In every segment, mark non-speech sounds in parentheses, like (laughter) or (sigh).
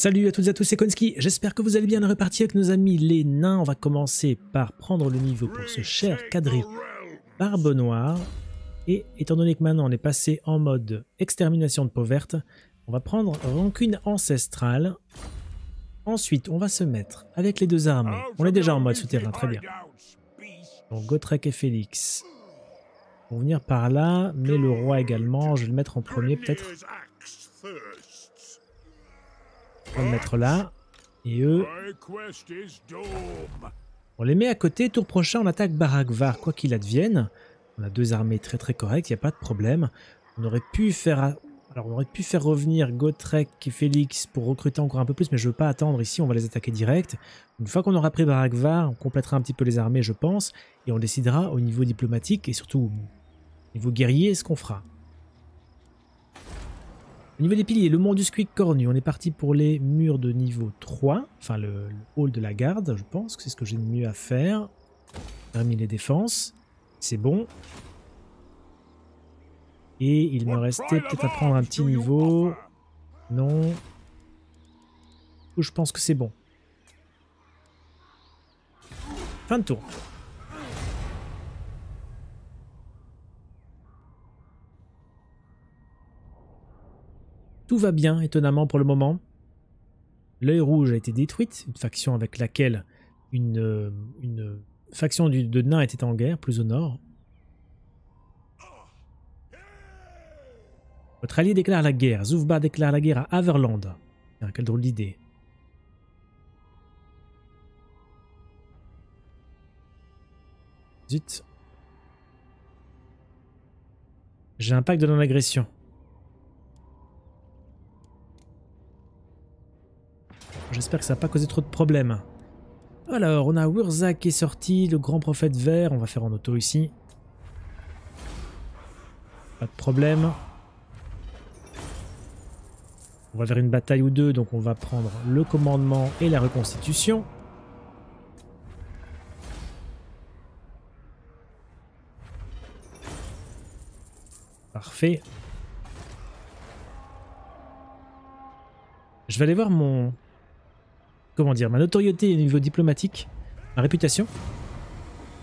Salut à toutes et à tous, c'est Konski, j'espère que vous allez bien repartir avec nos amis les nains. On va commencer par prendre le niveau pour ce cher quadrille Barbe Noire. Et étant donné que maintenant on est passé en mode extermination de peau verte, on va prendre Rancune Ancestrale. Ensuite, on va se mettre avec les deux armes. On est déjà en mode souterrain, très bien. Donc Gotrek et Félix vont venir par là, mais le roi également, je vais le mettre en premier peut-être. On le mettre là. Et eux... On les met à côté. Tour prochain, on attaque Barakvar, quoi qu'il advienne. On a deux armées très très correctes, il n'y a pas de problème. On aurait pu faire... Alors on aurait pu faire revenir Gotrek et Félix pour recruter encore un peu plus, mais je veux pas attendre ici, on va les attaquer direct. Une fois qu'on aura pris Barakvar, on complétera un petit peu les armées je pense, et on décidera au niveau diplomatique et surtout au niveau guerrier ce qu'on fera. Au niveau des piliers, le monde du squeak cornu, on est parti pour les murs de niveau 3, enfin le, hall de la garde, je pense que c'est ce que j'ai de mieux à faire. Parmi les défenses, c'est bon. Et il me restait peut-être à prendre un petit niveau. Non. Je pense que c'est bon. Fin de tour. Tout va bien, étonnamment, pour le moment. L'œil rouge a été détruite, une faction avec laquelle une, euh, faction de nains était en guerre, plus au nord. Votre allié déclare la guerre. Zoufba déclare la guerre à Averland. Ah, quelle drôle d'idée. Zut. J'ai un pacte de non-agression. J'espère que ça n'a pas causé trop de problèmes. Alors, on a Wurzak qui est sorti, le grand prophète vert. On va faire en auto ici. Pas de problème. On va vers une bataille ou deux, donc on va prendre le commandement et la reconstitution. Parfait. Je vais aller voir mon, comment dire, ma notoriété au niveau diplomatique, ma réputation.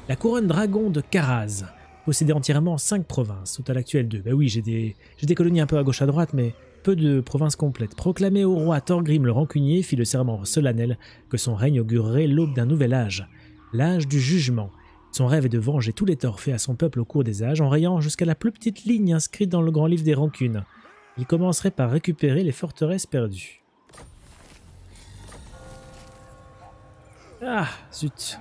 La couronne dragon de Karaz possédait entièrement 5 provinces, tout à l'actuel 2. Ben oui, j'ai des, des colonies un peu à gauche à droite, mais peu de provinces complètes. Proclamé au roi Thorgrim le rancunier, fit le serment solennel que son règne augurerait l'aube d'un nouvel âge, l'âge du jugement. Son rêve est de venger tous les torts faits à son peuple au cours des âges en rayant jusqu'à la plus petite ligne inscrite dans le grand livre des rancunes. Il commencerait par récupérer les forteresses perdues. Ah, zut.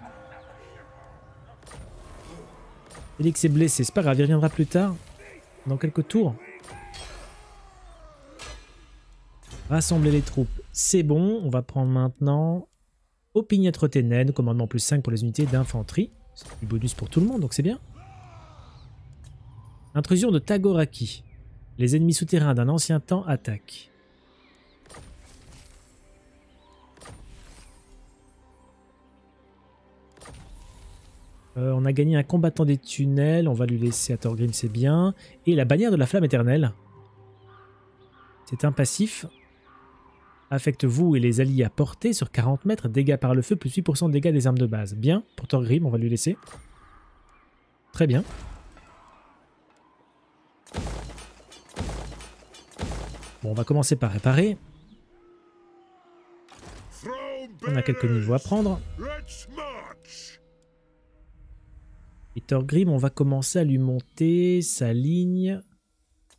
Félix est blessé, c'est pas grave, il reviendra plus tard. Dans quelques tours. Rassembler les troupes, c'est bon. On va prendre maintenant Opiniâtre commandement plus 5 pour les unités d'infanterie. C'est du bonus pour tout le monde, donc c'est bien. Intrusion de Tagoraki. Les ennemis souterrains d'un ancien temps attaquent. Euh, on a gagné un combattant des tunnels, on va lui laisser à Thorgrim, c'est bien. Et la bannière de la flamme éternelle. C'est un passif. Affecte vous et les alliés à portée sur 40 mètres, dégâts par le feu, plus 8% de dégâts des armes de base. Bien, pour Thorgrim, on va lui laisser. Très bien. Bon, on va commencer par réparer. On a quelques niveaux à prendre. Et Thorgrim, on va commencer à lui monter sa ligne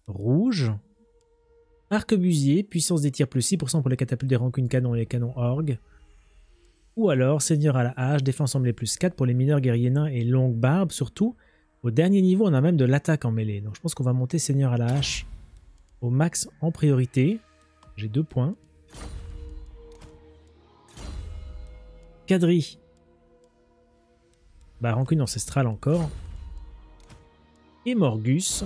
rouge. Arquebusier, puissance des tirs plus 6% pour les catapultes des rancunes canon et les canons org. Ou alors seigneur à la hache, défense en plus 4 pour les mineurs guerriers nains et longue barbe. Surtout, au dernier niveau, on a même de l'attaque en mêlée. Donc je pense qu'on va monter seigneur à la hache au max en priorité. J'ai deux points. Cadri, bah, rancune ancestrale encore. Et Morgus.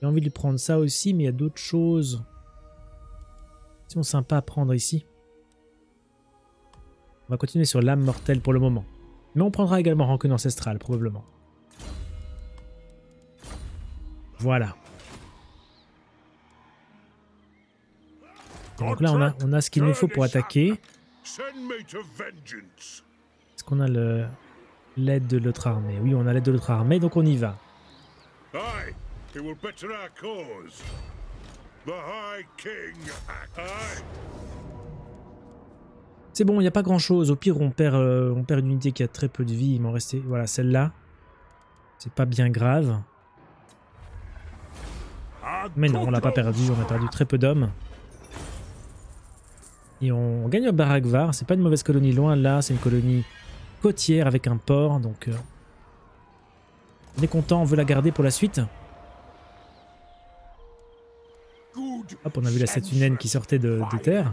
J'ai envie de prendre ça aussi, mais il y a d'autres choses qui sont sympas à prendre ici. On va continuer sur l'âme mortelle pour le moment. Mais on prendra également rancune ancestrale, probablement. Voilà. Donc là, on a, on a ce qu'il nous faut pour attaquer qu'on a l'aide de l'autre armée Oui, on a l'aide de l'autre armée, donc on y va. C'est bon, il n'y a pas grand chose. Au pire, euh, on perd, une unité qui a très peu de vie. Il m'en restait. Voilà, celle-là. C'est pas bien grave. Mais non, on l'a pas perdu. On a perdu très peu d'hommes. Et on gagne à Barakvar. C'est pas une mauvaise colonie loin là. C'est une colonie côtière avec un port, donc euh, on est content, on veut la garder pour la suite. Hop, on a vu la Saturnaine qui sortait de, terre.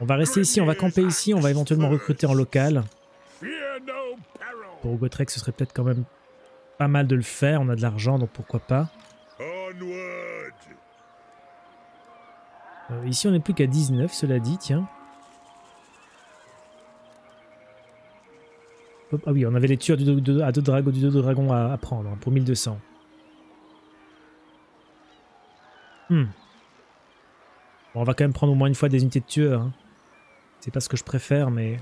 On va rester ici, on va camper ici, on va éventuellement recruter en local. Pour Trek, ce serait peut-être quand même pas mal de le faire, on a de l'argent, donc pourquoi pas. Euh, ici, on n'est plus qu'à 19, cela dit, tiens. Ah oui, on avait les tueurs à deux dragons, du dragon à, prendre hein, pour 1200. Hmm. Bon, on va quand même prendre au moins une fois des unités de tueurs. Hein. C'est pas ce que je préfère, mais...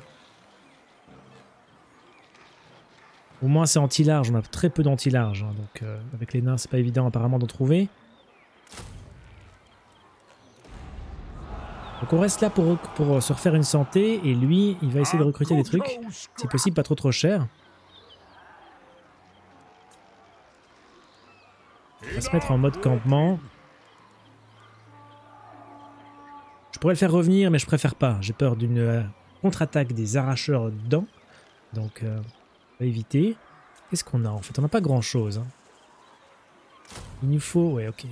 Au moins c'est anti-large, on a très peu d'anti-large, hein, donc euh, avec les nains c'est pas évident apparemment d'en trouver. Donc on reste là pour, euh, se refaire une santé et lui, il va essayer de recruter des trucs. Si possible, pas trop trop cher. On va se mettre en mode campement. Je pourrais le faire revenir, mais je préfère pas. J'ai peur d'une euh, contre-attaque des arracheurs dedans. Donc, euh, on va éviter. Qu'est-ce qu'on a en fait On n'a pas grand-chose. Hein. Il nous faut... Ouais, ok.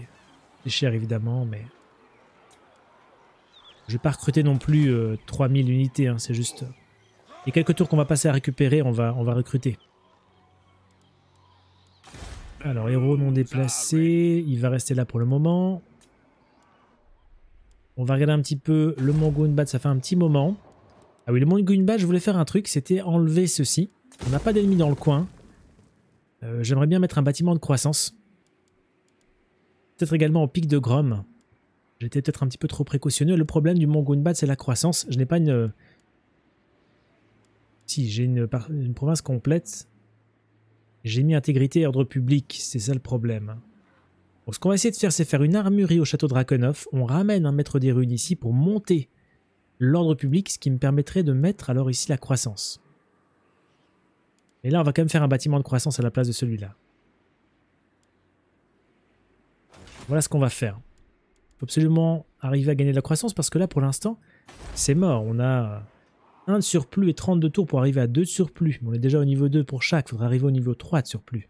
C'est cher, évidemment, mais... Je vais pas recruter non plus 3000 euh, unités, hein, c'est juste... Euh, les quelques tours qu'on va passer à récupérer, on va, on va recruter. Alors, héros non déplacé, il va rester là pour le moment. On va regarder un petit peu le Gunbad, ça fait un petit moment. Ah oui, le Gunbad, je voulais faire un truc, c'était enlever ceci. On n'a pas d'ennemis dans le coin. Euh, j'aimerais bien mettre un bâtiment de croissance. Peut-être également au pic de Grom. J'étais peut-être un petit peu trop précautionneux. Le problème du mont c'est la croissance. Je n'ai pas une... Euh, si, j'ai une, province complète. J'ai mis intégrité et ordre public. C'est ça le problème. ce qu'on va essayer de faire, c'est faire une armurerie au château de Drakenov. On ramène un maître des runes ici pour monter l'ordre public, ce qui me permettrait de mettre alors ici la croissance. Et là, on va quand même faire un bâtiment de croissance à la place de celui-là. Voilà ce qu'on va faire absolument arriver à gagner de la croissance parce que là, pour l'instant, c'est mort. On a un de surplus et 32 tours pour arriver à 2 de surplus. On est déjà au niveau 2 pour chaque, il faudra arriver au niveau 3 de surplus.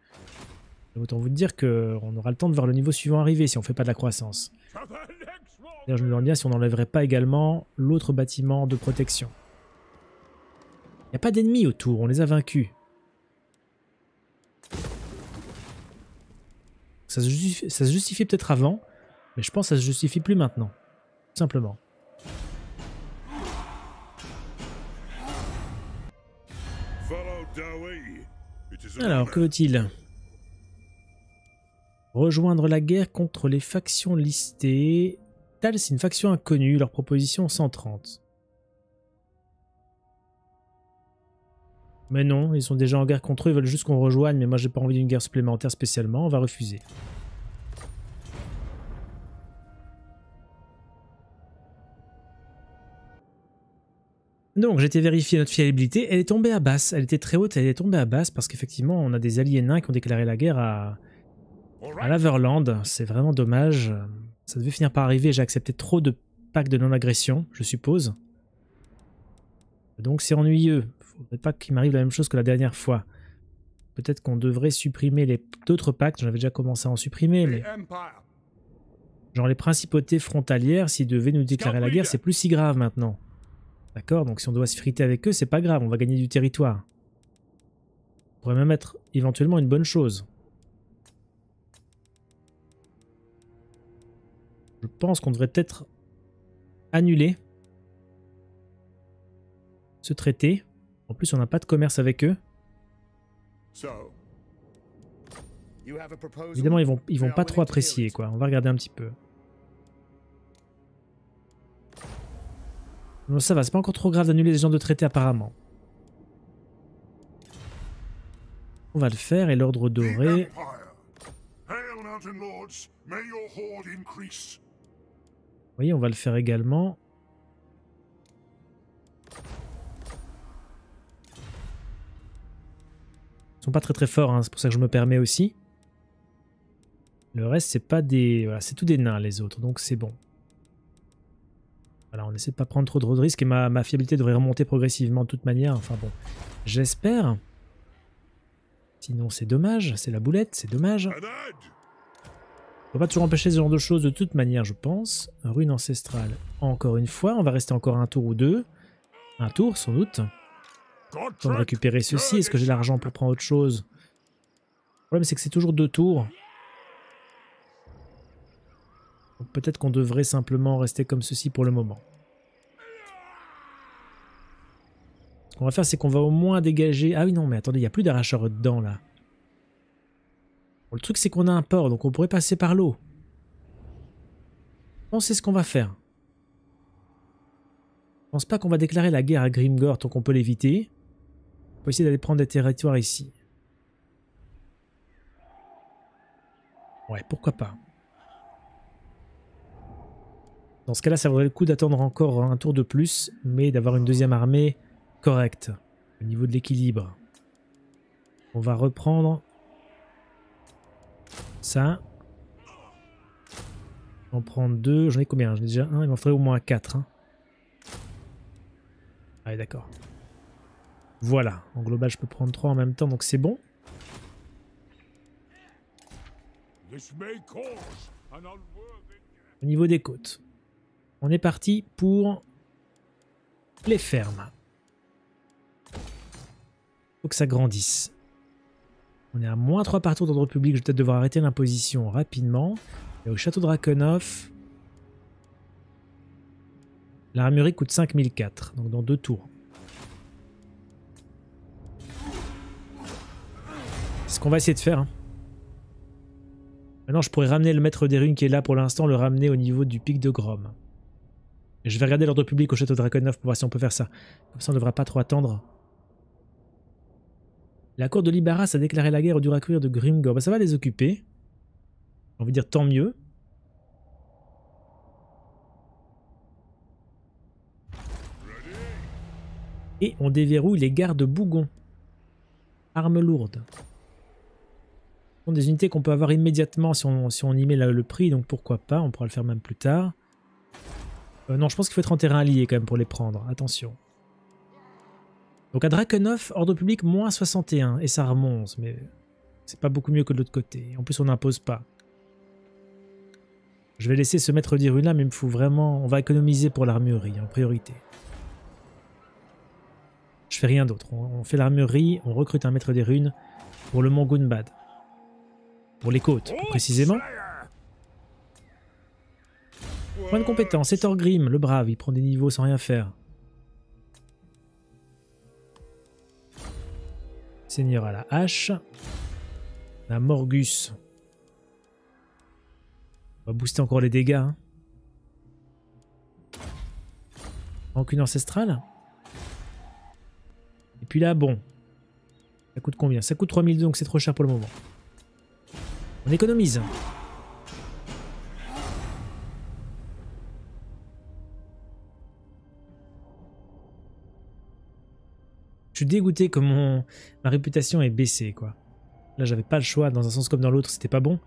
autant vous dire qu'on aura le temps de voir le niveau suivant arriver si on ne fait pas de la croissance. D'ailleurs, je me demande bien si on n'enlèverait pas également l'autre bâtiment de protection. Il n'y a pas d'ennemis autour, on les a vaincus. Ça se, justifie peut-être avant, mais je pense que ça se justifie plus maintenant. Simplement. Alors, que veut-il Rejoindre la guerre contre les factions listées. Tal, c'est une faction inconnue, leur proposition 130. Mais non, ils sont déjà en guerre contre eux, ils veulent juste qu'on rejoigne, mais moi j'ai pas envie d'une guerre supplémentaire spécialement, on va refuser. Donc j'étais vérifié notre fiabilité, elle est tombée à basse, elle était très haute, elle est tombée à basse parce qu'effectivement on a des alliés nains qui ont déclaré la guerre à, à Laverland, c'est vraiment dommage, ça devait finir par arriver, j'ai accepté trop de pactes de non-agression, je suppose. Donc c'est ennuyeux, faudrait pas qu'il m'arrive la même chose que la dernière fois. Peut-être qu'on devrait supprimer les d'autres pactes, j'avais déjà commencé à en supprimer, mais... Genre les principautés frontalières, s'ils devaient nous déclarer la guerre, c'est plus si grave maintenant. D'accord Donc si on doit se friter avec eux, c'est pas grave, on va gagner du territoire. On pourrait même être éventuellement une bonne chose. Je pense qu'on devrait peut-être annuler ce traité. En plus, on n'a pas de commerce avec eux. Évidemment, ils vont, ils vont pas trop apprécier, quoi. On va regarder un petit peu. Bon ça va, c'est pas encore trop grave d'annuler les gens de traité apparemment. On va le faire et l'ordre doré. Voyez, on va le faire également. Ils sont pas très très forts, hein, c'est pour ça que je me permets aussi. Le reste, c'est pas des... c'est tout des nains les autres, donc c'est bon. Voilà, on essaie de pas prendre trop de risques et ma, fiabilité devrait remonter progressivement de toute manière. Enfin bon, j'espère. Sinon c'est dommage, c'est la boulette, c'est dommage. On va pas toujours empêcher ce genre de choses de toute manière, je pense. Rune ancestrale, encore une fois. On va rester encore un tour ou deux. Un tour, sans doute. On récupérer ceci. Est-ce que j'ai l'argent pour prendre autre chose Le problème, c'est que c'est toujours deux tours. Peut-être qu'on devrait simplement rester comme ceci pour le moment. Ce qu'on va faire, c'est qu'on va au moins dégager... Ah oui, non, mais attendez, il n'y a plus d'arracheurs dedans, là. le truc, c'est qu'on a un port, donc on pourrait passer par l'eau. On sait ce qu'on va faire. Je pense pas qu'on va déclarer la guerre à Grimgor tant qu'on peut l'éviter. On peut essayer d'aller prendre des territoires ici. Ouais, pourquoi pas. Dans ce cas-là, ça vaudrait le coup d'attendre encore un tour de plus, mais d'avoir une deuxième armée correcte au niveau de l'équilibre. On va reprendre ça. en prendre deux. J'en ai combien J'en ai déjà un. Il m'en faudrait au moins quatre. Hein. Allez, ah, d'accord. Voilà. En global, je peux prendre trois en même temps, donc c'est bon. Au niveau des côtes. On est parti pour les fermes. Faut que ça grandisse. On est à moins 3 partout d'ordre public. Je vais peut-être devoir arrêter l'imposition rapidement. Et au château de La l'armurerie coûte 5004, donc dans deux tours. C'est ce qu'on va essayer de faire. Hein. Maintenant, je pourrais ramener le maître des runes qui est là pour l'instant, le ramener au niveau du pic de Grom. Je vais regarder l'ordre public au château 9 pour voir si on peut faire ça. Comme ça, on ne devra pas trop attendre. La cour de Libaras a déclaré la guerre à cuire de Grimgor. Bah, ça va les occuper. On veut dire tant mieux. Et on déverrouille les gardes bougons. Armes lourdes. Ce sont des unités qu'on peut avoir immédiatement si on, y met le prix, donc pourquoi pas, on pourra le faire même plus tard. Euh, non, je pense qu'il faut être en terrain allié quand même pour les prendre. Attention. Donc à Drakenhof, ordre public moins 61. Et ça remonte, mais c'est pas beaucoup mieux que de l'autre côté. En plus, on n'impose pas. Je vais laisser ce maître des runes là, mais il me faut vraiment... On va économiser pour l'armurerie, en priorité. Je fais rien d'autre. On fait l'armurerie, on recrute un maître des runes pour le mont Gunbad. Pour les côtes, oh, précisément. Point de compétence, c'est Orgrim, le brave, il prend des niveaux sans rien faire. Seigneur à la hache. La Morgus. On va booster encore les dégâts. Hein. Rancune ancestrale. Et puis là, bon. Ça coûte combien Ça coûte 3000 donc c'est trop cher pour le moment. On économise. suis dégoûté que mon... ma réputation est baissée, quoi. Là, j'avais pas le choix, dans un sens comme dans l'autre, c'était pas bon.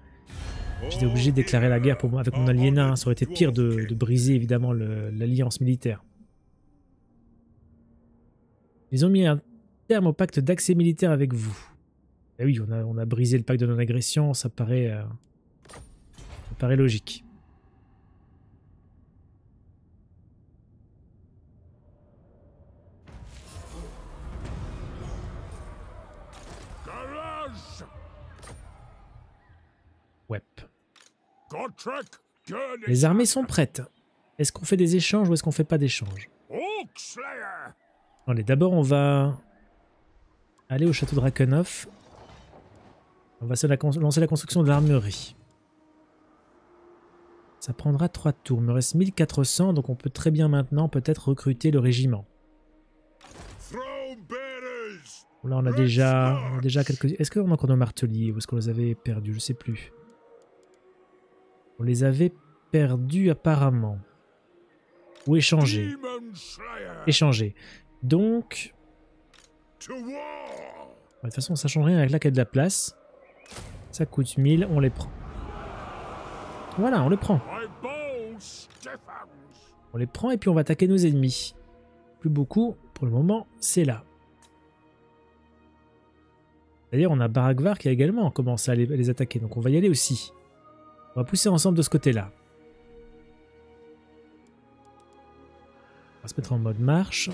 J'étais obligé de déclarer la guerre pour moi, avec mon aliénat, hein. ça aurait été pire de, briser évidemment l'alliance militaire. Ils ont mis un terme au pacte d'accès militaire avec vous. Ah oui, on a, on a brisé le pacte de non-agression, ça paraît, euh, ça paraît logique. Les armées sont prêtes. Est-ce qu'on fait des échanges ou est-ce qu'on fait pas d'échanges Allez, d'abord on va aller au château de Rakenhof. On va lancer la construction de l'armurerie. Ça prendra 3 tours. Il me reste 1400, donc on peut très bien maintenant peut-être recruter le régiment. Là, on a déjà, déjà quelques... Est-ce qu'on a encore nos marteliers ou est-ce qu'on les avait perdus Je sais plus. On les avait perdus apparemment. Ou échangés. Échangés. Donc... De toute façon, ça change rien avec la quête de la place. Ça coûte 1000, on les prend. Voilà, on les prend. On les prend et puis on va attaquer nos ennemis. Plus beaucoup, pour le moment, c'est là. D'ailleurs, on a Baragvar qui a également commencé à les attaquer, donc on va y aller aussi. On va pousser ensemble de ce côté-là. On va se mettre en mode marche.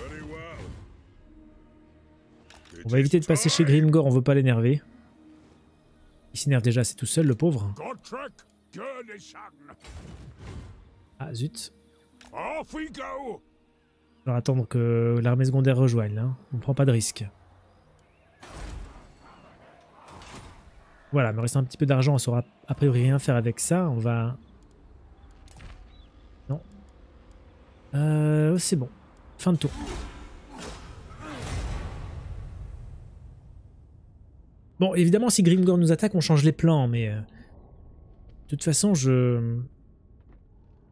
On va éviter de passer chez Grimgor, on veut pas l'énerver. Il s'énerve déjà, c'est tout seul le pauvre. Ah zut. va attendre que l'armée secondaire rejoigne là, on prend pas de risque. Voilà, il me reste un petit peu d'argent, on saura a priori rien faire avec ça. On va... Non. Euh, c'est bon. Fin de tour. Bon, évidemment, si Grimgor nous attaque, on change les plans, mais... Euh, de toute façon, je...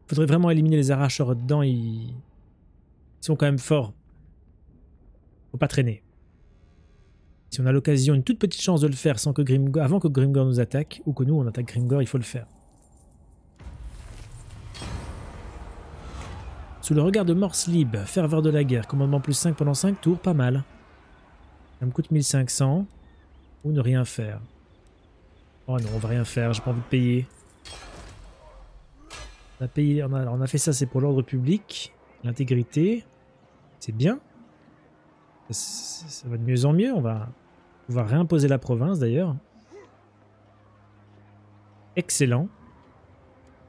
Faudrait vraiment éliminer les arracheurs dedans, ils... ils sont quand même forts. Faut pas traîner. Si on a l'occasion, une toute petite chance de le faire sans que avant que Grimgor nous attaque, ou que nous on attaque Grimgor, il faut le faire. Sous le regard de Morse Lib, ferveur de la guerre, commandement plus 5 pendant 5 tours, pas mal. Ça me coûte 1500. Ou ne rien faire. Oh non, on va rien faire, j'ai pas envie de payer. On a, payé, on a, fait ça, c'est pour l'ordre public, l'intégrité. C'est bien. Ça, ça va de mieux en mieux, on va, va réimposer la province d'ailleurs. Excellent.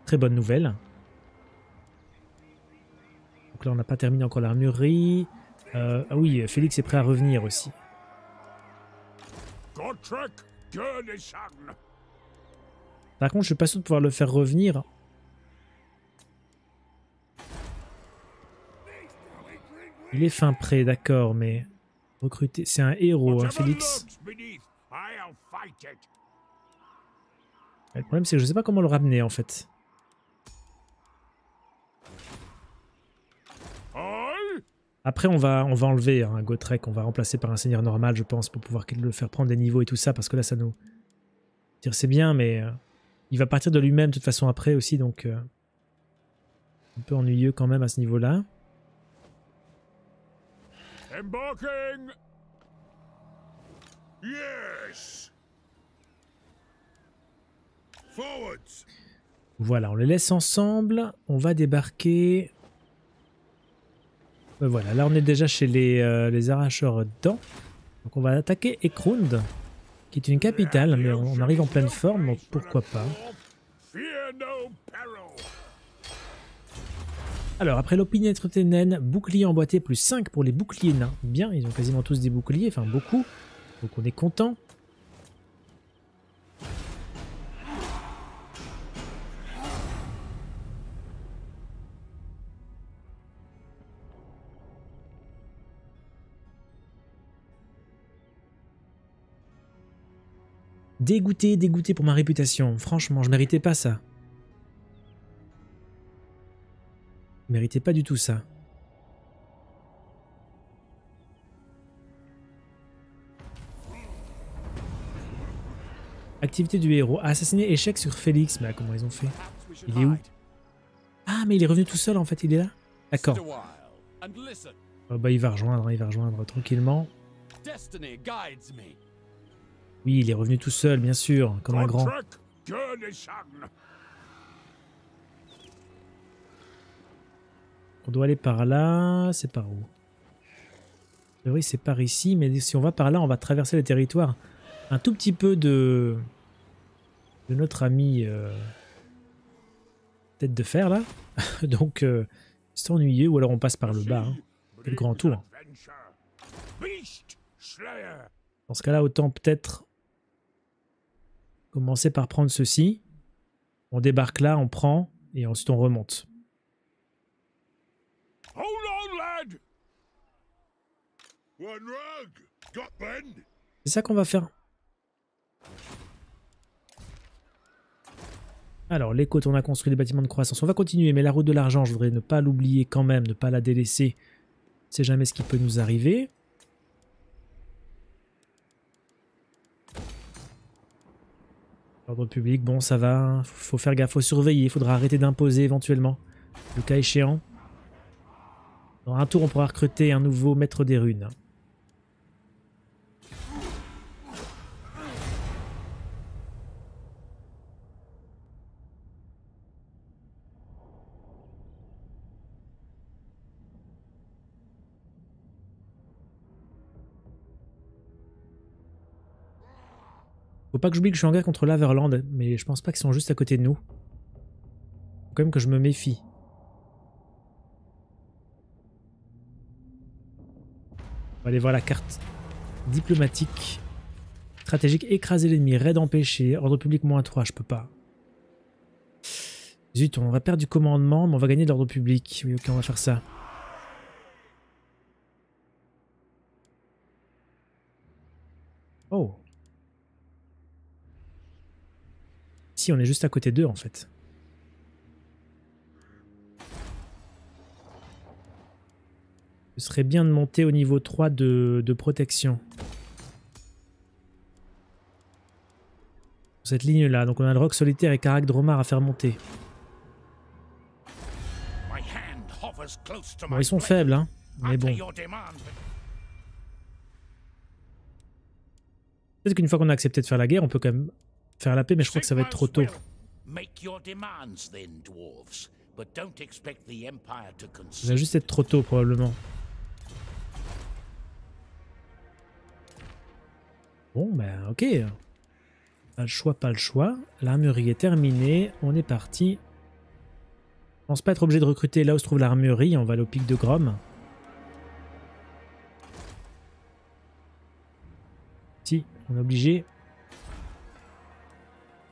Très bonne nouvelle. Donc là, on n'a pas terminé encore l'armurerie. Euh, ah oui, Félix est prêt à revenir aussi. Par contre, je suis pas sûr de pouvoir le faire revenir. Il est fin prêt, d'accord, mais... Recruter, c'est un héros, hein, Félix. Le problème, c'est que je sais pas comment le ramener en fait. Après, on va, on va enlever un hein, Gotrek, on va remplacer par un seigneur normal, je pense, pour pouvoir le faire prendre des niveaux et tout ça, parce que là, ça nous. C'est bien, mais euh, il va partir de lui-même de toute façon après aussi, donc. Euh, un peu ennuyeux quand même à ce niveau-là. Yes! Voilà, on les laisse ensemble. On va débarquer. Euh, voilà, là on est déjà chez les, euh, les arracheurs dents. Donc on va attaquer Ekrund, qui est une capitale, mais on arrive en pleine forme, donc pourquoi pas. Alors, après l'opinion naine, bouclier emboîté plus 5 pour les boucliers nains. Bien, ils ont quasiment tous des boucliers, enfin beaucoup. Donc on est content. Dégoûté, dégoûté pour ma réputation. Franchement, je méritais pas ça. méritait pas du tout ça. Activité du héros. assassiné, échec sur Félix. Mais comment ils ont fait Il est où Ah mais il est revenu tout seul en fait, il est là D'accord. Oh, bah il va rejoindre, hein, il va rejoindre tranquillement. Oui, il est revenu tout seul, bien sûr, comme un grand. On doit aller par là. C'est par où euh, oui, c'est par ici, mais si on va par là, on va traverser le territoire. Un tout petit peu de, de notre ami euh, tête de fer, là. (laughs) Donc, euh, c'est ennuyeux, ou alors on passe par le bas. Hein. Le grand tour. Dans ce cas-là, autant peut-être commencer par prendre ceci. On débarque là, on prend, et ensuite on remonte. C'est ça qu'on va faire. Alors, les côtes, on a construit des bâtiments de croissance. On va continuer, mais la route de l'argent, je voudrais ne pas l'oublier quand même, ne pas la délaisser. C'est jamais ce qui peut nous arriver. Ordre public, bon, ça va. Faut faire gaffe, faut surveiller. Faudra arrêter d'imposer éventuellement, le cas échéant. Dans un tour, on pourra recruter un nouveau maître des runes. Faut pas que j'oublie que je suis en guerre contre l'Averland, mais je pense pas qu'ils sont juste à côté de nous. Faut quand même que je me méfie. On va aller voir la carte diplomatique. Stratégique, écraser l'ennemi, raid empêché, ordre public moins 3, je peux pas. Zut, on va perdre du commandement, mais on va gagner de l'ordre public. Oui, ok, on va faire ça. on est juste à côté d'eux en fait. Ce serait bien de monter au niveau 3 de, protection. Cette ligne là, donc on a le rock solitaire et Karak Dromar à faire monter. ils sont faibles, hein, mais bon. Peut-être qu'une fois qu'on a accepté de faire la guerre, on peut quand même faire la paix, mais je crois que ça va être trop tôt. Ça va juste être trop tôt probablement. Bon ben ok. Pas le choix, pas le choix. L'armurerie est terminée, on est parti. Je pense pas être obligé de recruter là où se trouve l'armurerie, on va aller au pic de Grom. Si, on est obligé.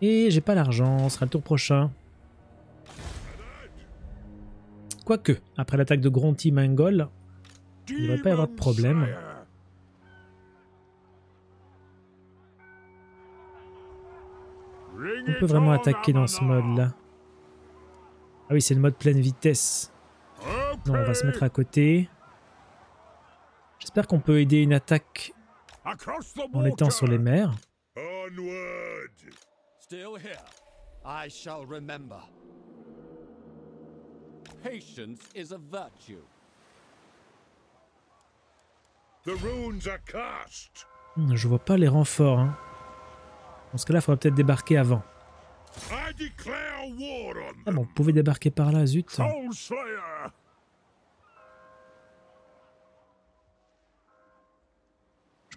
Et j'ai pas l'argent, ce sera le tour prochain. Quoique, après l'attaque de Gronti Mangol, il ne devrait pas y avoir de problème. On peut vraiment attaquer dans ce mode là. Ah oui, c'est le mode pleine vitesse. on va se mettre à côté. J'espère qu'on peut aider une attaque en étant sur les mers still here. Je vois pas les renforts. Hein. Dans ce cas-là, il faudrait peut-être débarquer avant. Ah bon, on pouvait débarquer par là, zut. Je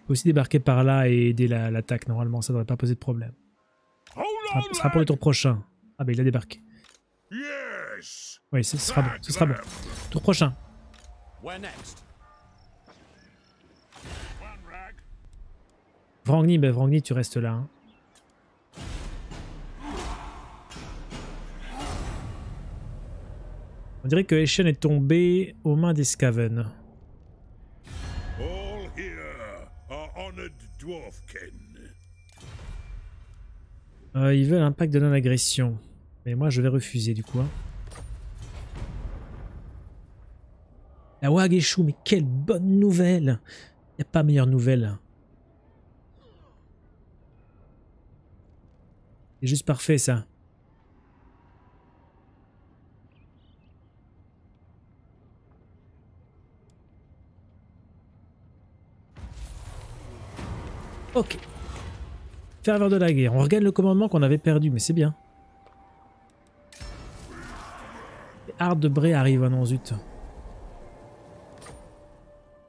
peux aussi débarquer par là et aider l'attaque. Normalement, ça devrait pas poser de problème ce sera pour le tour prochain. Ah bah il a débarqué. Oui, ce sera bon, ce sera bon. Tour prochain. Vrangni, bah Vrangni, tu restes là. Hein. On dirait que Eshen est tombé aux mains des Skaven. All here are honored euh, ils veulent un pacte de non-agression. Mais moi, je vais refuser du coup. Hein. La échoue, mais quelle bonne nouvelle Il a pas meilleure nouvelle. C'est juste parfait ça. Ok. Ferveur de la guerre. On regagne le commandement qu'on avait perdu, mais c'est bien. Hard de Bré arrive, à non hein, zut.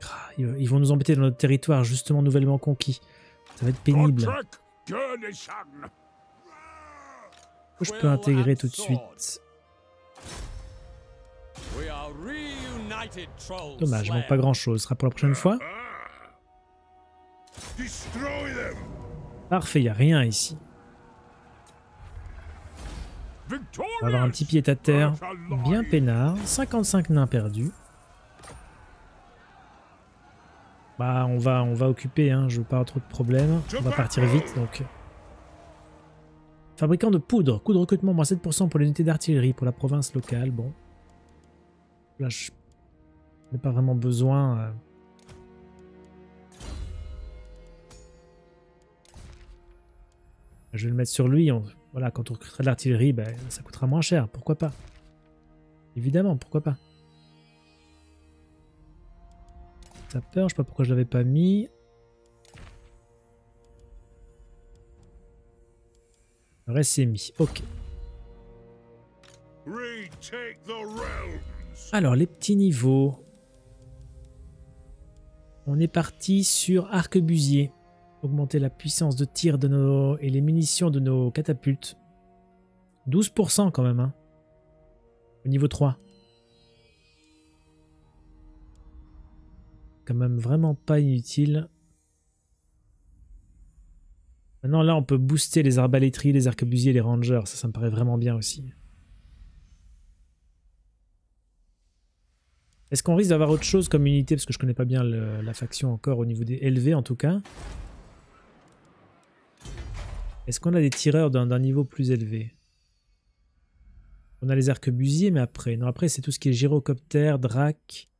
Ah, ils vont nous embêter dans notre territoire, justement nouvellement conquis. Ça va être pénible. je peux intégrer tout de suite Dommage, manque pas grand chose. Ce sera pour la prochaine euh, fois. Euh. Parfait, il n'y a rien ici. On va avoir un petit pied à terre, bien peinard. 55 nains perdus. Bah, on va, on va occuper, hein. je veux pas trop de problèmes. On va partir vite, donc... Fabricant de poudre, Coup de recrutement moins 7% pour l'unité d'artillerie pour la province locale, bon. Là, je n'ai pas vraiment besoin... Euh, Je vais le mettre sur lui. voilà, quand on recrutera de l'artillerie, ben, ça coûtera moins cher. Pourquoi pas Évidemment, pourquoi pas Ça peur, je sais pas pourquoi je l'avais pas mis. Le reste mis, ok. Alors, les petits niveaux. On est parti sur arquebusier augmenter la puissance de tir de nos, et les munitions de nos catapultes. 12% quand même, hein. Au niveau 3. Quand même vraiment pas inutile. Maintenant là on peut booster les arbalétries, les arquebusiers, les rangers. Ça, ça me paraît vraiment bien aussi. Est-ce qu'on risque d'avoir autre chose comme unité Parce que je connais pas bien la faction encore au niveau des élevés en tout cas. Est-ce qu'on a des tireurs d'un niveau plus élevé On a les arquebusiers, mais après. Non, après, c'est tout ce qui est gyrocopter, drac.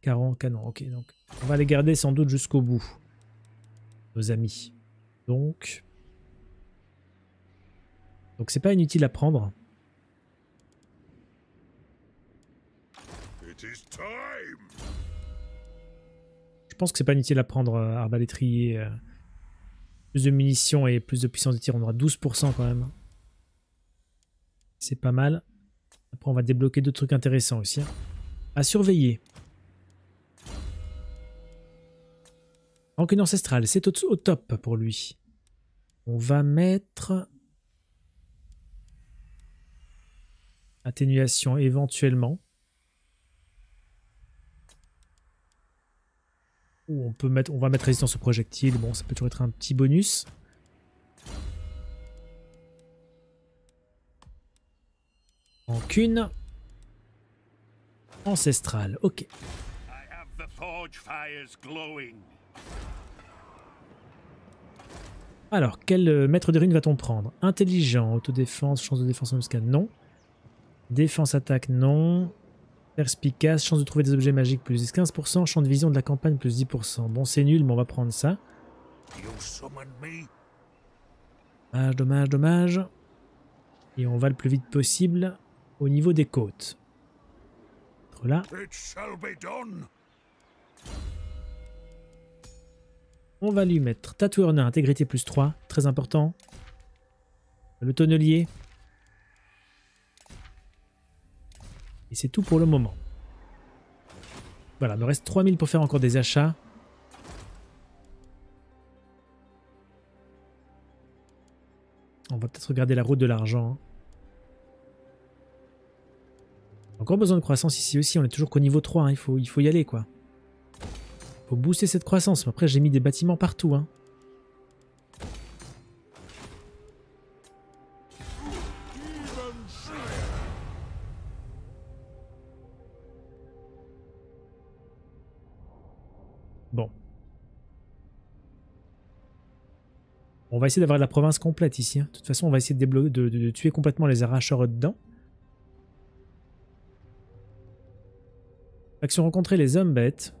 Caron, canon. Ok, donc on va les garder sans doute jusqu'au bout. Nos amis. Donc. Donc c'est pas inutile à prendre. Je pense que c'est pas inutile à prendre euh, arbalétrier. Euh, plus de munitions et plus de puissance de tir. On aura 12% quand même. C'est pas mal. Après, on va débloquer d'autres trucs intéressants aussi. Hein. À surveiller. Rancune ancestrale, c'est au, au, top pour lui. On va mettre... Atténuation éventuellement. on peut mettre, on va mettre résistance au projectile. Bon, ça peut toujours être un petit bonus. Rancune. Ancestrale, ok. Alors, quel euh, maître de runes va-t-on prendre Intelligent, autodéfense, chance de défense en non. Défense attaque non. Perspicace, chance de trouver des objets magiques plus 15%, champ de vision de la campagne plus 10%. Bon, c'est nul, mais on va prendre ça. Dommage, dommage, dommage. Et on va le plus vite possible au niveau des côtes. On va lui mettre Tatoueur intégrité plus 3, très important. Le tonnelier, Et c'est tout pour le moment. Voilà, il me reste 3000 pour faire encore des achats. On va peut-être regarder la route de l'argent. Hein. Encore besoin de croissance ici aussi, on est toujours qu'au niveau 3, hein. il, faut, il faut y aller quoi. Faut booster cette croissance, Mais après j'ai mis des bâtiments partout. Hein. On va essayer d'avoir la province complète ici. Hein. De toute façon, on va essayer de, de, de, tuer complètement les arracheurs dedans. Action rencontrer les hommes bêtes.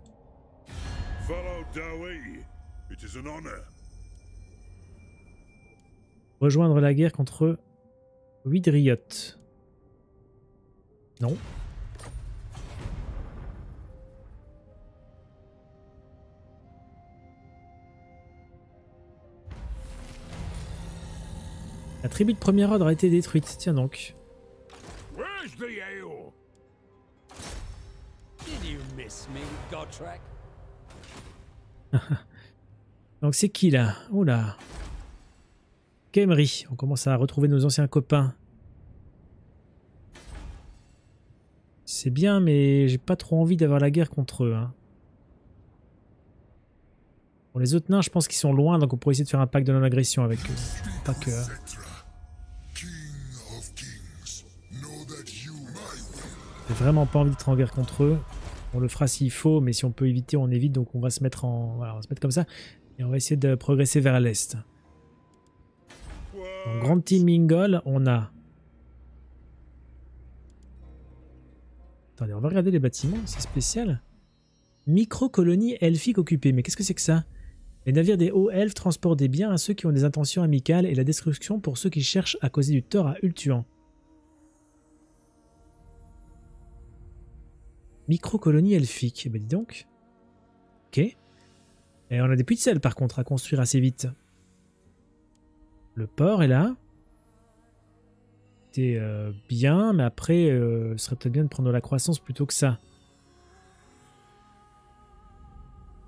Rejoindre la guerre contre Widriot. Non. La tribu de premier ordre a été détruite, tiens donc. (laughs) donc c'est qui là Oula. Kemri, on commence à retrouver nos anciens copains. C'est bien, mais j'ai pas trop envie d'avoir la guerre contre eux. Hein. Bon, les autres nains, je pense qu'ils sont loin, donc on pourrait essayer de faire un pack de non-agression avec eux. Pas que. J'ai vraiment pas envie d'être en guerre contre eux. On le fera s'il faut, mais si on peut éviter, on évite. Donc on va se mettre en, voilà, on va se mettre comme ça et on va essayer de progresser vers l'est. Grand grande team Mingol, on a. Attendez, on va regarder les bâtiments, c'est spécial. Micro-colonie elfique occupée, mais qu'est-ce que c'est que ça Les navires des hauts elfes transportent des biens à ceux qui ont des intentions amicales et la destruction pour ceux qui cherchent à causer du tort à Ultuan. Microcolonie elfique. Bah dis donc. Ok. Et on a des puits de sel par contre à construire assez vite. Le port est là. C'était euh, bien, mais après, euh, ce serait peut-être bien de prendre la croissance plutôt que ça.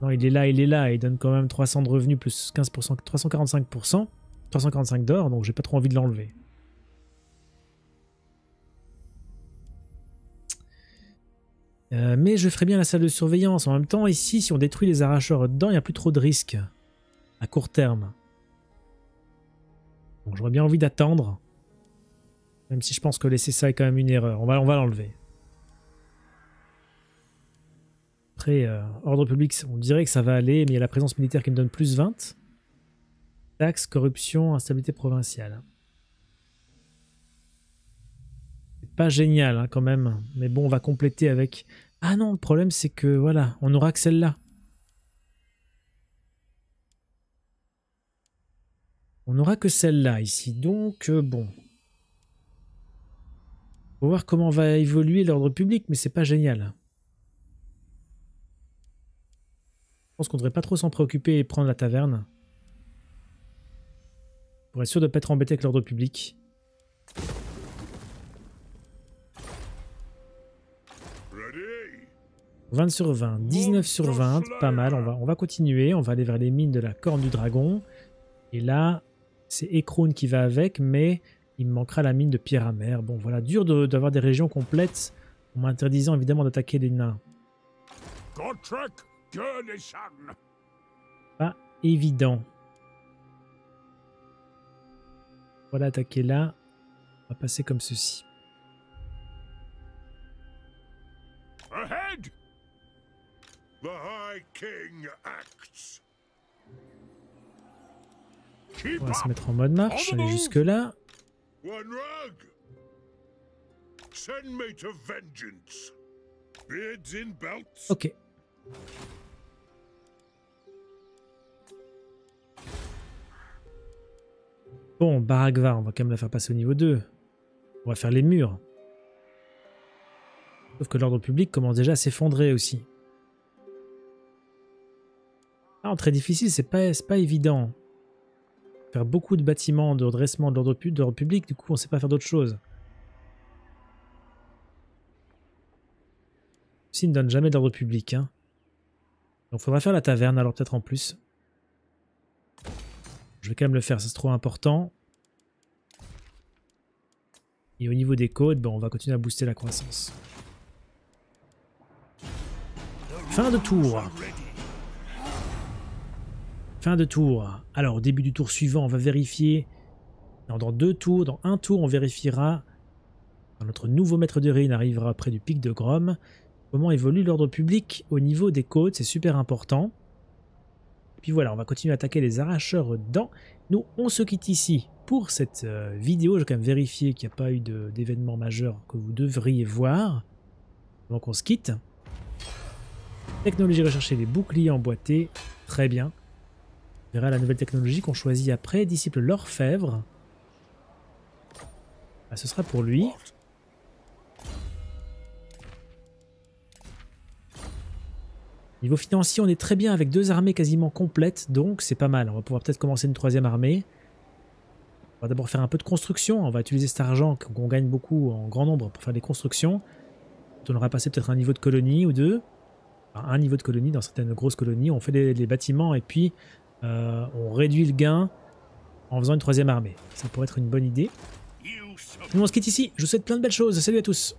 Non, il est là, il est là. Il donne quand même 300 de revenus plus 15%, 345%. 345 d'or, donc j'ai pas trop envie de l'enlever. Euh, mais je ferais bien la salle de surveillance. En même temps, ici, si on détruit les arracheurs dedans, il n'y a plus trop de risques à court terme. j'aurais bien envie d'attendre. Même si je pense que laisser ça est quand même une erreur. On va, on va l'enlever. Après, euh, ordre public, on dirait que ça va aller, mais il y a la présence militaire qui me donne plus 20. Taxe, corruption, instabilité provinciale. pas génial hein, quand même. Mais bon, on va compléter avec. Ah non, le problème c'est que voilà, on n'aura que celle-là. On n'aura que celle-là ici. Donc euh, bon. va voir comment va évoluer l'ordre public, mais c'est pas génial. Je pense qu'on devrait pas trop s'en préoccuper et prendre la taverne. Pour être sûr de ne pas être embêté avec l'ordre public. 20 sur 20, 19 sur 20, pas mal, on va, on va continuer, on va aller vers les mines de la Corne du Dragon. Et là, c'est Ekrone qui va avec, mais il me manquera la mine de Pierre Amère. Bon voilà, dur d'avoir des régions complètes en m'interdisant évidemment d'attaquer les nains. Pas évident. Voilà, attaquer là. On va passer comme ceci. Ahead on va se mettre en mode marche, aller oh, jusque là. Ok. Bon, Baragva, on va quand même la faire passer au niveau 2. On va faire les murs. Sauf que l'ordre public commence déjà à s'effondrer aussi très difficile, c'est pas, évident. Faire beaucoup de bâtiments de redressement de l'ordre public, du coup on sait pas faire d'autres choses. S'il ne donne jamais d'ordre public. Hein. Donc faudra faire la taverne alors peut-être en plus. Je vais quand même le faire, ça trop important. Et au niveau des codes, on va continuer à booster la croissance. Fin de tour. Fin de tour. Alors, début du tour suivant, on va vérifier. dans deux tours, dans un tour, on vérifiera. notre nouveau maître de réine arrivera près du pic de Grom. Comment évolue l'ordre public au niveau des côtes, c'est super important. puis voilà, on va continuer à attaquer les arracheurs dents. Nous, on se quitte ici pour cette euh, vidéo. Je vais quand même vérifier qu'il n'y a pas eu d'événement majeur que vous devriez voir. Donc on se quitte. Technologie recherchée, les boucliers emboîtés. Très bien. On verra la nouvelle technologie qu'on choisit après. Disciple l'orfèvre. Bah, ce sera pour lui. Niveau financier, on est très bien avec deux armées quasiment complètes, donc c'est pas mal. On va pouvoir peut-être commencer une troisième armée. On va d'abord faire un peu de construction. On va utiliser cet argent qu'on gagne beaucoup en grand nombre pour faire des constructions. On aura passé peut-être un niveau de colonie ou deux. un niveau de colonie dans certaines grosses colonies. On fait des bâtiments et puis euh, on réduit le gain en faisant une troisième armée. Ça pourrait être une bonne idée. Nous, on se quitte ici. Je vous souhaite plein de belles choses. Salut à tous.